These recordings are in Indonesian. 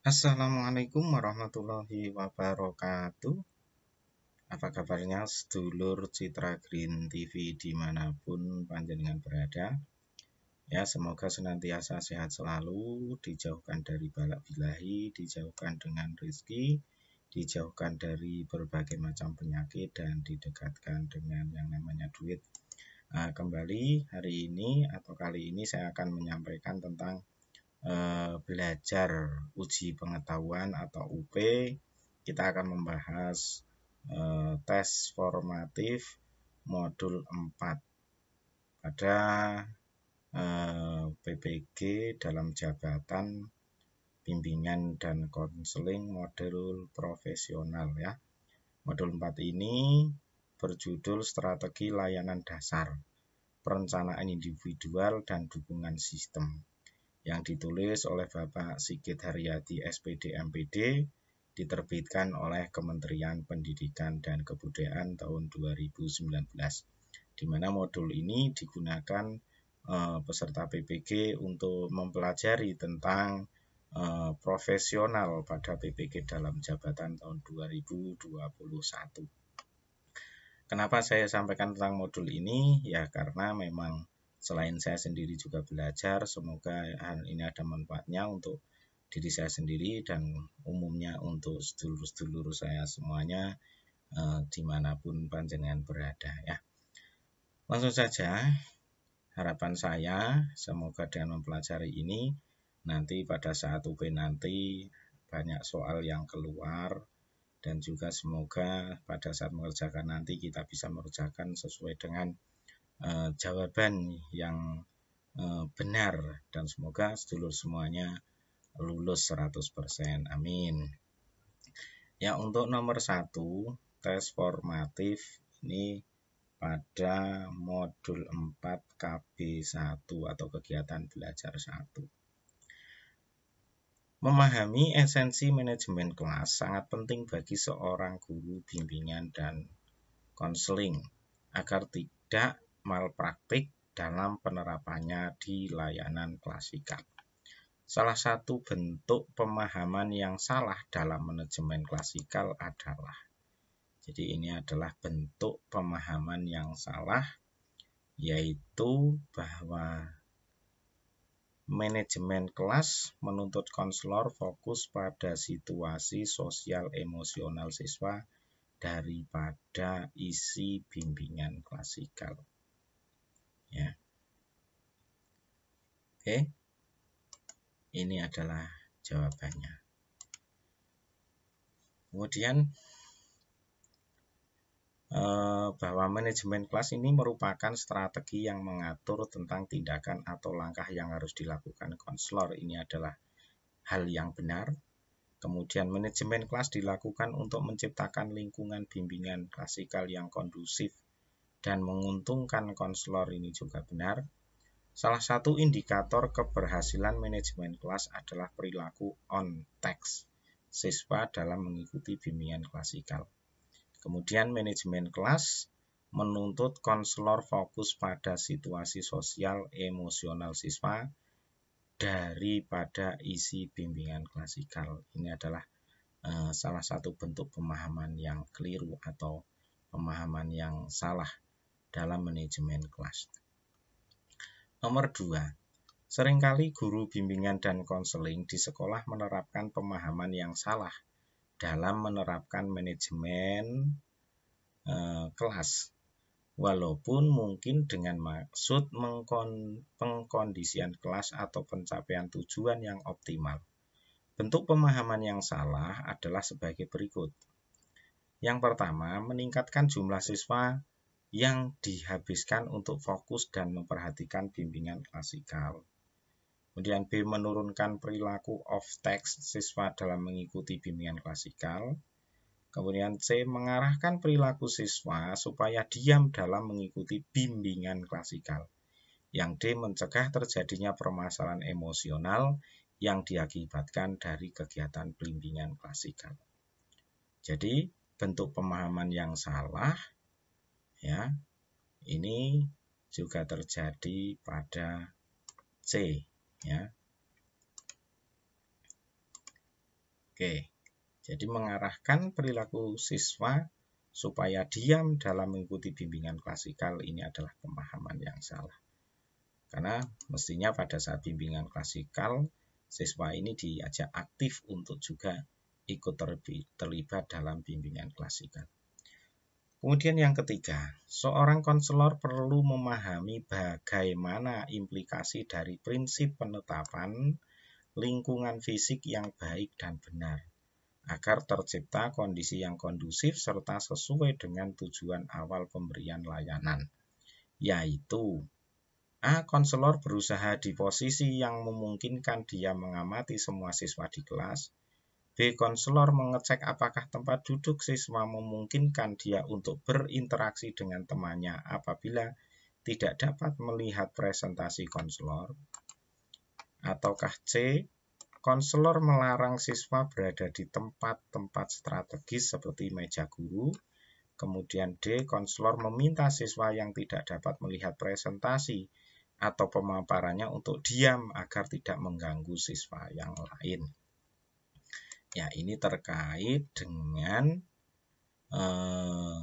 Assalamualaikum warahmatullahi wabarakatuh Apa kabarnya sedulur Citra Green TV dimanapun panjenengan berada Ya semoga senantiasa sehat selalu Dijauhkan dari balak bilahi Dijauhkan dengan rezeki Dijauhkan dari berbagai macam penyakit Dan didekatkan dengan yang namanya duit nah, Kembali hari ini atau kali ini saya akan menyampaikan tentang Eh, belajar uji pengetahuan atau UP, kita akan membahas eh, tes formatif modul 4 pada eh, PPG dalam jabatan bimbingan dan konseling modul profesional ya. Modul 4 ini berjudul strategi layanan dasar, perencanaan individual dan dukungan sistem yang ditulis oleh Bapak Sigit Haryadi SPD MPD diterbitkan oleh Kementerian Pendidikan dan Kebudayaan tahun 2019 di mana modul ini digunakan uh, peserta PPG untuk mempelajari tentang uh, profesional pada PPG dalam jabatan tahun 2021. Kenapa saya sampaikan tentang modul ini? Ya karena memang selain saya sendiri juga belajar semoga hal ini ada manfaatnya untuk diri saya sendiri dan umumnya untuk sedulur-sedulur saya semuanya eh, dimanapun panjenengan berada ya langsung saja harapan saya semoga dengan mempelajari ini nanti pada saat UB nanti banyak soal yang keluar dan juga semoga pada saat mengerjakan nanti kita bisa mengerjakan sesuai dengan uh, jawaban yang uh, benar dan semoga sedulur semuanya lulus 100%. Amin. Ya, untuk nomor satu, tes formatif ini pada modul 4 KB1 atau kegiatan belajar 1. Memahami esensi manajemen kelas sangat penting bagi seorang guru bimbingan dan konseling agar tidak malpraktik dalam penerapannya di layanan klasikal. Salah satu bentuk pemahaman yang salah dalam manajemen klasikal adalah jadi ini adalah bentuk pemahaman yang salah yaitu bahwa manajemen kelas menuntut konselor fokus pada situasi sosial emosional siswa daripada isi bimbingan klasikal ya. Oke. Ini adalah jawabannya. Kemudian eh, bahwa manajemen kelas ini merupakan strategi yang mengatur tentang tindakan atau langkah yang harus dilakukan konselor. Ini adalah hal yang benar. Kemudian manajemen kelas dilakukan untuk menciptakan lingkungan bimbingan klasikal yang kondusif dan menguntungkan konselor ini juga benar, salah satu indikator keberhasilan manajemen kelas adalah perilaku on text siswa dalam mengikuti bimbingan klasikal. Kemudian manajemen kelas menuntut konselor fokus pada situasi sosial emosional siswa daripada isi bimbingan klasikal. Ini adalah eh, salah satu bentuk pemahaman yang keliru atau pemahaman yang salah dalam manajemen kelas. Nomor 2. Seringkali guru bimbingan dan konseling di sekolah menerapkan pemahaman yang salah dalam menerapkan manajemen e, kelas. Walaupun mungkin dengan maksud pengkondisian kelas atau pencapaian tujuan yang optimal. Bentuk pemahaman yang salah adalah sebagai berikut. Yang pertama, meningkatkan jumlah siswa yang dihabiskan untuk fokus dan memperhatikan bimbingan klasikal. Kemudian B. Menurunkan perilaku off text siswa dalam mengikuti bimbingan klasikal. Kemudian C. Mengarahkan perilaku siswa supaya diam dalam mengikuti bimbingan klasikal. Yang D. Mencegah terjadinya permasalahan emosional yang diakibatkan dari kegiatan bimbingan klasikal. Jadi, bentuk pemahaman yang salah Ya, ini juga terjadi pada C. Ya. Oke, jadi mengarahkan perilaku siswa supaya diam dalam mengikuti bimbingan klasikal ini adalah pemahaman yang salah. Karena mestinya pada saat bimbingan klasikal, siswa ini diajak aktif untuk juga ikut terlibat dalam bimbingan klasikal. Kemudian yang ketiga, seorang konselor perlu memahami bagaimana implikasi dari prinsip penetapan lingkungan fisik yang baik dan benar agar tercipta kondisi yang kondusif serta sesuai dengan tujuan awal pemberian layanan, yaitu A. Konselor berusaha di posisi yang memungkinkan dia mengamati semua siswa di kelas, B. Konselor mengecek apakah tempat duduk siswa memungkinkan dia untuk berinteraksi dengan temannya apabila tidak dapat melihat presentasi konselor. Ataukah C. Konselor melarang siswa berada di tempat-tempat strategis seperti meja guru. Kemudian D. Konselor meminta siswa yang tidak dapat melihat presentasi atau pemaparannya untuk diam agar tidak mengganggu siswa yang lain. Ya, ini terkait dengan uh,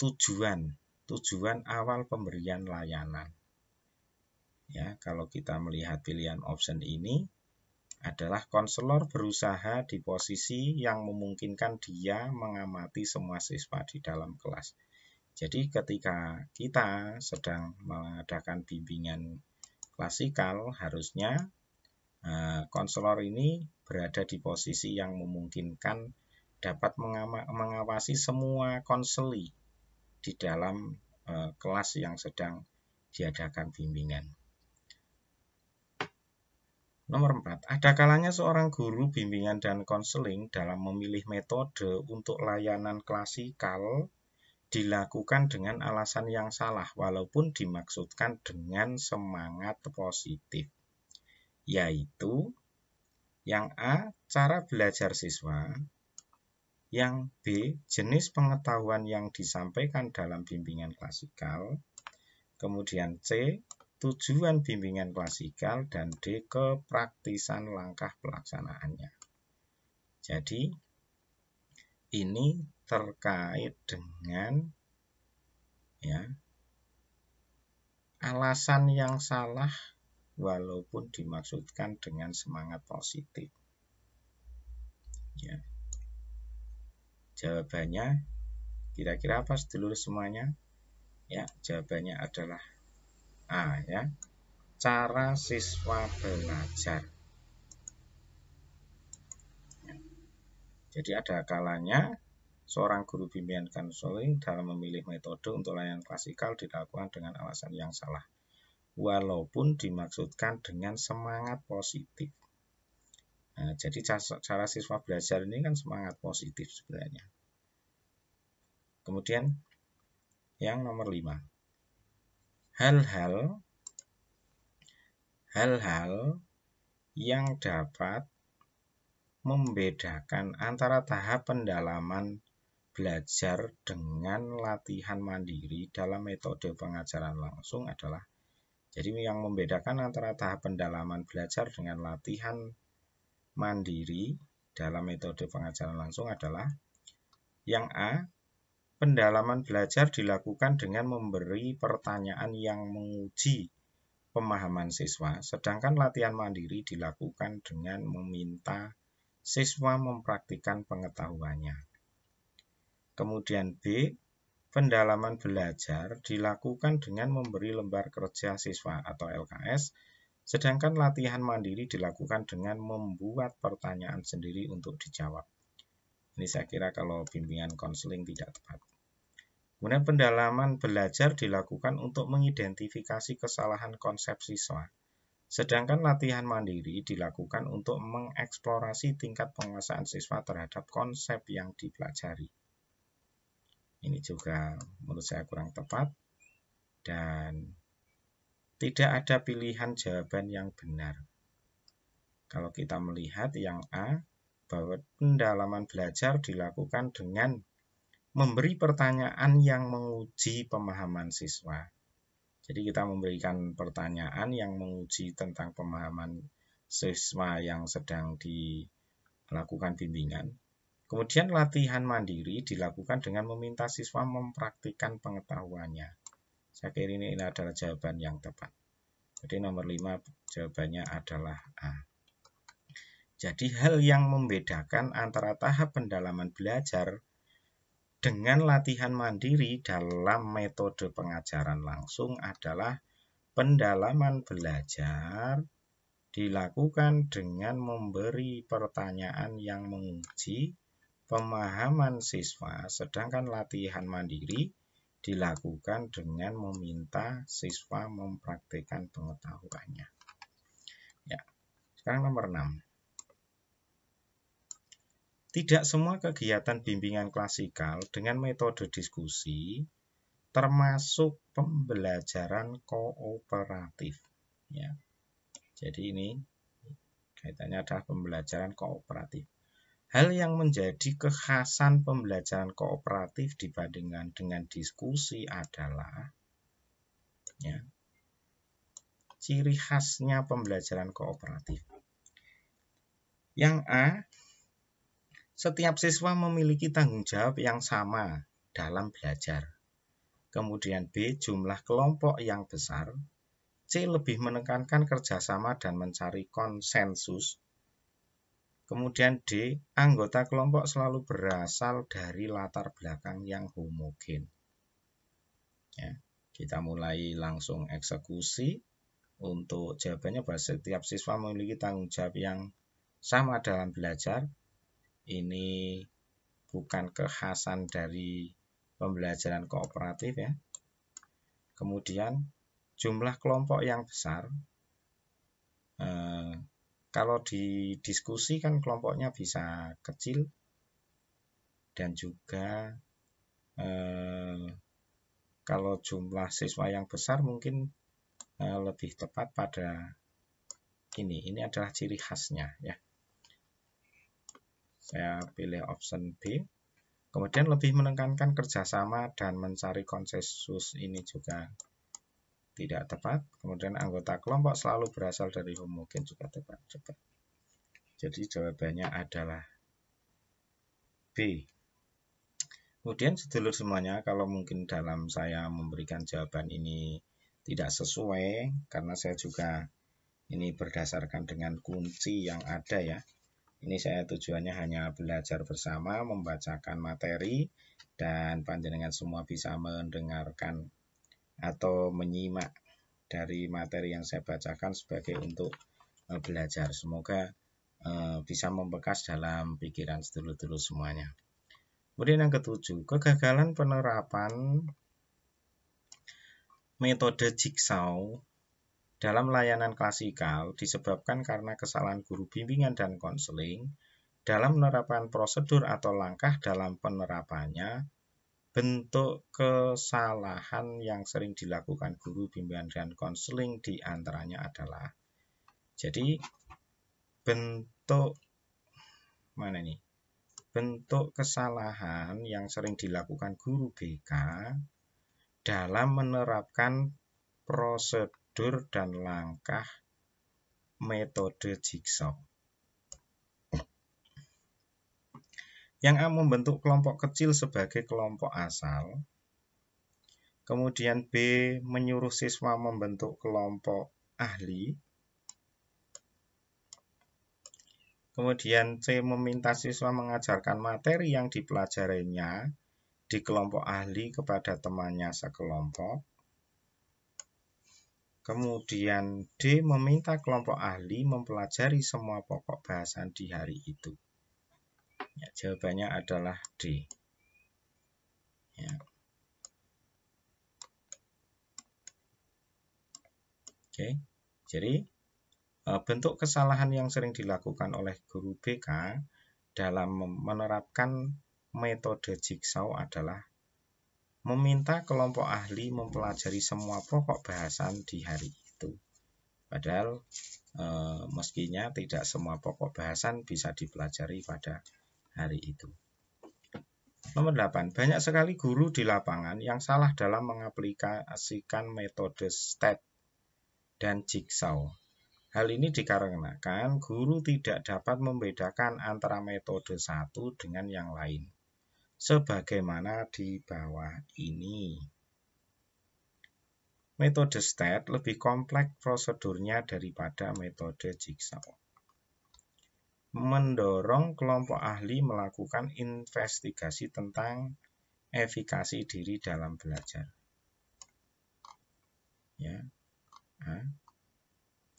tujuan, tujuan awal pemberian layanan. Ya, kalau kita melihat pilihan option ini adalah konselor berusaha di posisi yang memungkinkan dia mengamati semua siswa di dalam kelas. Jadi ketika kita sedang mengadakan bimbingan klasikal harusnya eh, konselor ini berada di posisi yang memungkinkan dapat mengawasi semua konseli di dalam eh, kelas yang sedang diadakan bimbingan. Nomor 4. Ada kalanya seorang guru bimbingan dan konseling dalam memilih metode untuk layanan klasikal dilakukan dengan alasan yang salah walaupun dimaksudkan dengan semangat positif, yaitu yang A, cara belajar siswa. Yang B, jenis pengetahuan yang disampaikan dalam bimbingan klasikal. Kemudian C, tujuan bimbingan klasikal. Dan D, kepraktisan langkah pelaksanaannya. Jadi, ini terkait dengan ya alasan yang salah walaupun dimaksudkan dengan semangat positif. Ya. Jawabannya kira-kira apa sedulur semuanya? Ya, jawabannya adalah A ya. Cara siswa belajar. Ya. Jadi ada kalanya seorang guru bimbingan konseling dalam memilih metode untuk layanan klasikal dilakukan dengan alasan yang salah walaupun dimaksudkan dengan semangat positif. Nah, jadi cara, siswa belajar ini kan semangat positif sebenarnya. Kemudian yang nomor lima, hal-hal hal-hal yang dapat membedakan antara tahap pendalaman belajar dengan latihan mandiri dalam metode pengajaran langsung adalah jadi yang membedakan antara tahap pendalaman belajar dengan latihan mandiri dalam metode pengajaran langsung adalah yang A, pendalaman belajar dilakukan dengan memberi pertanyaan yang menguji pemahaman siswa, sedangkan latihan mandiri dilakukan dengan meminta siswa mempraktikkan pengetahuannya. Kemudian B, Pendalaman belajar dilakukan dengan memberi lembar kerja siswa atau LKS, sedangkan latihan mandiri dilakukan dengan membuat pertanyaan sendiri untuk dijawab. Ini saya kira kalau bimbingan konseling tidak tepat. Kemudian pendalaman belajar dilakukan untuk mengidentifikasi kesalahan konsep siswa. Sedangkan latihan mandiri dilakukan untuk mengeksplorasi tingkat penguasaan siswa terhadap konsep yang dipelajari. Ini juga menurut saya kurang tepat dan tidak ada pilihan jawaban yang benar. Kalau kita melihat yang A, bahwa pendalaman belajar dilakukan dengan memberi pertanyaan yang menguji pemahaman siswa. Jadi kita memberikan pertanyaan yang menguji tentang pemahaman siswa yang sedang dilakukan bimbingan Kemudian latihan mandiri dilakukan dengan meminta siswa mempraktikkan pengetahuannya. Saya kira ini adalah jawaban yang tepat. Jadi nomor 5 jawabannya adalah A. Jadi hal yang membedakan antara tahap pendalaman belajar dengan latihan mandiri dalam metode pengajaran langsung adalah pendalaman belajar dilakukan dengan memberi pertanyaan yang menguji pemahaman siswa, sedangkan latihan mandiri dilakukan dengan meminta siswa mempraktikkan pengetahuannya. Ya. Sekarang nomor 6. Tidak semua kegiatan bimbingan klasikal dengan metode diskusi termasuk pembelajaran kooperatif. Ya. Jadi ini kaitannya adalah pembelajaran kooperatif. Hal yang menjadi kekhasan pembelajaran kooperatif dibandingkan dengan diskusi adalah ya, ciri khasnya pembelajaran kooperatif. Yang A, setiap siswa memiliki tanggung jawab yang sama dalam belajar. Kemudian B, jumlah kelompok yang besar. C, lebih menekankan kerjasama dan mencari konsensus Kemudian D. Anggota kelompok selalu berasal dari latar belakang yang homogen. Ya, kita mulai langsung eksekusi. Untuk jawabannya bahwa setiap siswa memiliki tanggung jawab yang sama dalam belajar. Ini bukan kekhasan dari pembelajaran kooperatif ya. Kemudian jumlah kelompok yang besar eh, kalau di diskusi kan kelompoknya bisa kecil dan juga eh, kalau jumlah siswa yang besar mungkin eh, lebih tepat pada ini. Ini adalah ciri khasnya ya. Saya pilih option B. Kemudian lebih menekankan kerjasama dan mencari konsensus ini juga tidak tepat. Kemudian anggota kelompok selalu berasal dari homogen juga tepat. Coba. Jadi jawabannya adalah B. Kemudian sedulur semuanya, kalau mungkin dalam saya memberikan jawaban ini tidak sesuai, karena saya juga ini berdasarkan dengan kunci yang ada ya. Ini saya tujuannya hanya belajar bersama, membacakan materi, dan panjenengan semua bisa mendengarkan atau menyimak dari materi yang saya bacakan sebagai untuk eh, belajar. Semoga eh, bisa membekas dalam pikiran sedulur sedulur semuanya. Kemudian yang ketujuh, kegagalan penerapan metode jigsaw dalam layanan klasikal disebabkan karena kesalahan guru bimbingan dan konseling dalam penerapan prosedur atau langkah dalam penerapannya bentuk kesalahan yang sering dilakukan guru bimbingan dan konseling diantaranya adalah jadi bentuk mana nih bentuk kesalahan yang sering dilakukan guru BK dalam menerapkan prosedur dan langkah metode jigsaw. yang A membentuk kelompok kecil sebagai kelompok asal, kemudian B menyuruh siswa membentuk kelompok ahli, kemudian C meminta siswa mengajarkan materi yang dipelajarinya di kelompok ahli kepada temannya sekelompok, Kemudian D meminta kelompok ahli mempelajari semua pokok bahasan di hari itu. Ya, jawabannya adalah D. Ya. Oke, jadi eh, bentuk kesalahan yang sering dilakukan oleh guru BK dalam menerapkan metode jigsaw adalah meminta kelompok ahli mempelajari semua pokok bahasan di hari itu. Padahal e, eh, meskinya tidak semua pokok bahasan bisa dipelajari pada hari itu. Nomor 8. Banyak sekali guru di lapangan yang salah dalam mengaplikasikan metode step dan jigsaw. Hal ini dikarenakan guru tidak dapat membedakan antara metode satu dengan yang lain. Sebagaimana di bawah ini. Metode step lebih kompleks prosedurnya daripada metode jigsaw mendorong kelompok ahli melakukan investigasi tentang efikasi diri dalam belajar. Ya.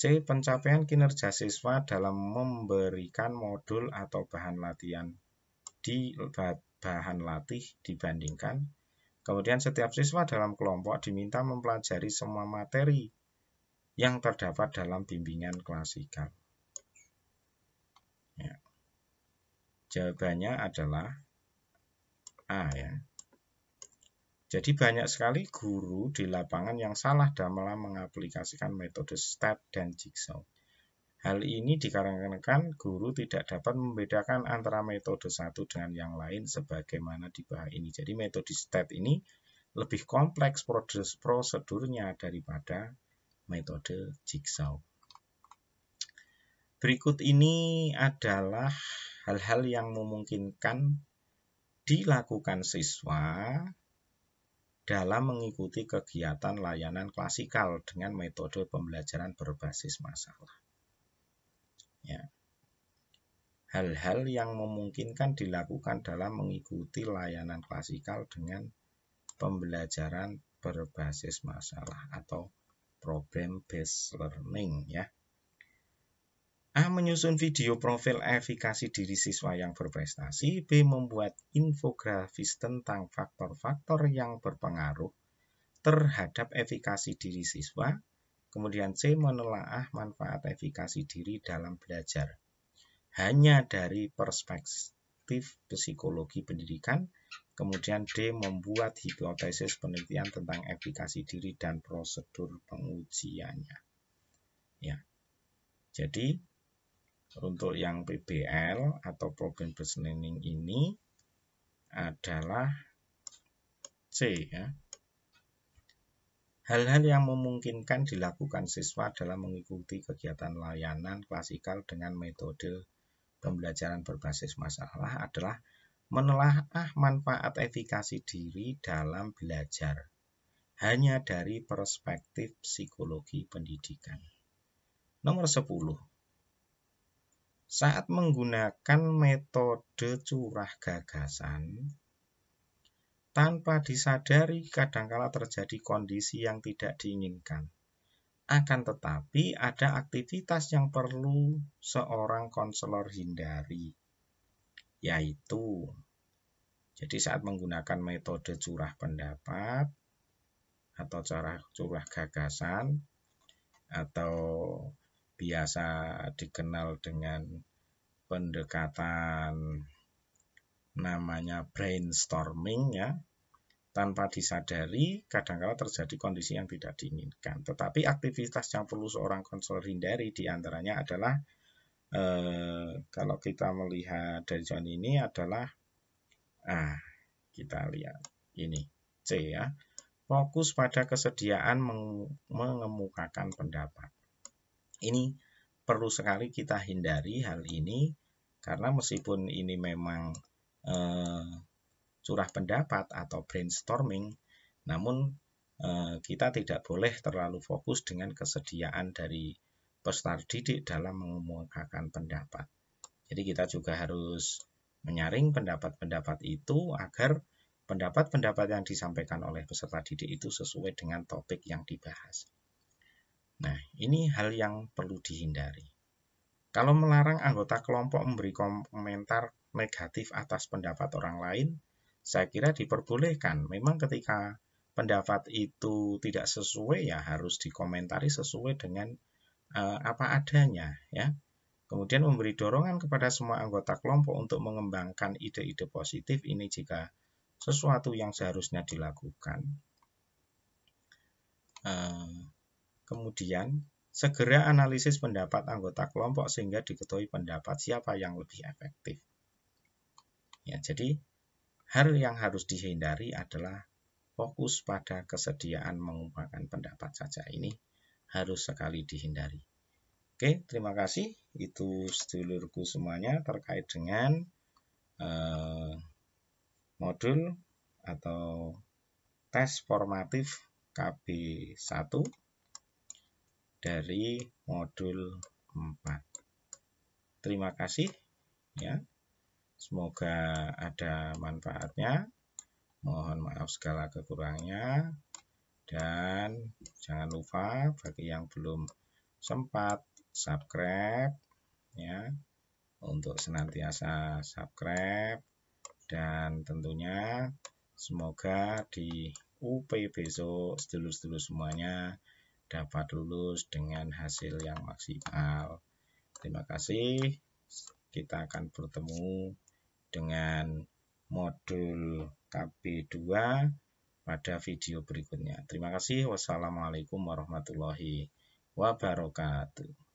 C. Pencapaian kinerja siswa dalam memberikan modul atau bahan latihan di bahan latih dibandingkan. Kemudian setiap siswa dalam kelompok diminta mempelajari semua materi yang terdapat dalam bimbingan klasikal. Ya. Jawabannya adalah A ya. Jadi banyak sekali guru di lapangan yang salah dalam mengaplikasikan metode step dan jigsaw. Hal ini dikarenakan guru tidak dapat membedakan antara metode satu dengan yang lain sebagaimana di bawah ini. Jadi metode step ini lebih kompleks prosedurnya daripada metode jigsaw. Berikut ini adalah hal-hal yang memungkinkan dilakukan siswa dalam mengikuti kegiatan layanan klasikal dengan metode pembelajaran berbasis masalah. Ya. Hal-hal yang memungkinkan dilakukan dalam mengikuti layanan klasikal dengan pembelajaran berbasis masalah atau problem based learning ya. A. Menyusun video profil efikasi diri siswa yang berprestasi. B. Membuat infografis tentang faktor-faktor yang berpengaruh terhadap efikasi diri siswa. Kemudian C. Menelaah manfaat efikasi diri dalam belajar. Hanya dari perspektif psikologi pendidikan. Kemudian D. Membuat hipotesis penelitian tentang efikasi diri dan prosedur pengujiannya. Ya. Jadi untuk yang PBL atau problem based learning ini adalah C ya. Hal-hal yang memungkinkan dilakukan siswa dalam mengikuti kegiatan layanan klasikal dengan metode pembelajaran berbasis masalah adalah menelaah ah, manfaat efikasi diri dalam belajar hanya dari perspektif psikologi pendidikan. Nomor 10. Saat menggunakan metode curah gagasan, tanpa disadari kadangkala terjadi kondisi yang tidak diinginkan. Akan tetapi ada aktivitas yang perlu seorang konselor hindari, yaitu jadi saat menggunakan metode curah pendapat atau cara curah gagasan atau biasa dikenal dengan pendekatan namanya brainstorming ya. Tanpa disadari, kadang-kala terjadi kondisi yang tidak diinginkan. Tetapi aktivitas yang perlu seorang konselor hindari diantaranya adalah eh, kalau kita melihat dari zona ini adalah ah kita lihat ini C ya. Fokus pada kesediaan mengemukakan pendapat. Ini perlu sekali kita hindari hal ini karena meskipun ini memang eh, curah pendapat atau brainstorming, namun eh, kita tidak boleh terlalu fokus dengan kesediaan dari peserta didik dalam mengemukakan pendapat. Jadi kita juga harus menyaring pendapat-pendapat itu agar pendapat-pendapat yang disampaikan oleh peserta didik itu sesuai dengan topik yang dibahas. Nah, ini hal yang perlu dihindari. Kalau melarang anggota kelompok memberi komentar negatif atas pendapat orang lain, saya kira diperbolehkan. Memang ketika pendapat itu tidak sesuai ya harus dikomentari sesuai dengan uh, apa adanya, ya. Kemudian memberi dorongan kepada semua anggota kelompok untuk mengembangkan ide-ide positif ini jika sesuatu yang seharusnya dilakukan. Uh, Kemudian, segera analisis pendapat anggota kelompok sehingga diketahui pendapat siapa yang lebih efektif. Ya, jadi hal yang harus dihindari adalah fokus pada kesediaan mengumpulkan pendapat saja. Ini harus sekali dihindari. Oke, terima kasih. Itu sedulurku semuanya terkait dengan eh, modul atau tes formatif KB1 dari modul 4. Terima kasih ya. Semoga ada manfaatnya. Mohon maaf segala kekurangnya dan jangan lupa bagi yang belum sempat subscribe ya untuk senantiasa subscribe dan tentunya semoga di UP besok sedulur-sedulur semuanya dapat lulus dengan hasil yang maksimal. Terima kasih. Kita akan bertemu dengan modul KB2 pada video berikutnya. Terima kasih. Wassalamualaikum warahmatullahi wabarakatuh.